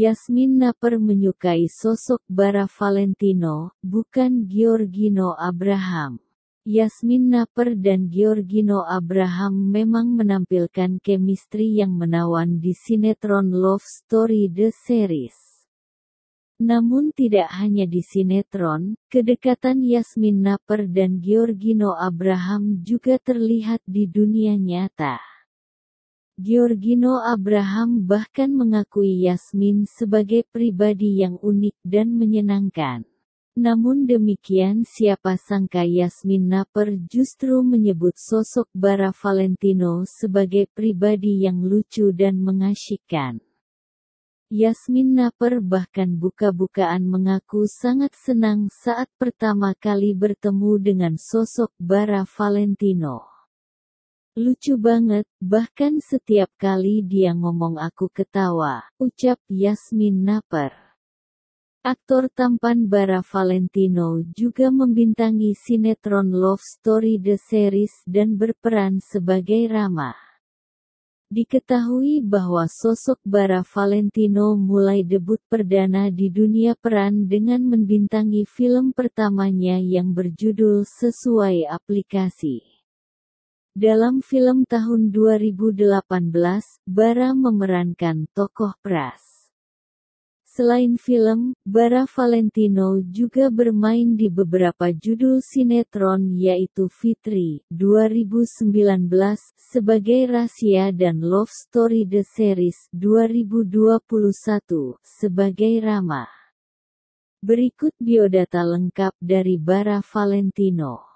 Yasmin Naper menyukai sosok Bara Valentino, bukan Giorgino Abraham. Yasmin Naper dan Giorgino Abraham memang menampilkan chemistry yang menawan di sinetron Love Story The Series. Namun tidak hanya di sinetron, kedekatan Yasmin Naper dan Giorgino Abraham juga terlihat di dunia nyata. Giorgino Abraham bahkan mengakui Yasmin sebagai pribadi yang unik dan menyenangkan. Namun demikian siapa sangka Yasmin Naper justru menyebut sosok Bara Valentino sebagai pribadi yang lucu dan mengasyikkan. Yasmin Naper bahkan buka-bukaan mengaku sangat senang saat pertama kali bertemu dengan sosok Bara Valentino. Lucu banget, bahkan setiap kali dia ngomong aku ketawa, ucap Yasmin Naper. Aktor tampan Bara Valentino juga membintangi sinetron Love Story The Series dan berperan sebagai Rama. Diketahui bahwa sosok Bara Valentino mulai debut perdana di dunia peran dengan membintangi film pertamanya yang berjudul Sesuai Aplikasi. Dalam film tahun 2018, Bara memerankan tokoh Pras. Selain film, Bara Valentino juga bermain di beberapa judul sinetron yaitu Fitri 2019 sebagai Rahasia dan Love Story The Series 2021 sebagai Rama. Berikut biodata lengkap dari Bara Valentino.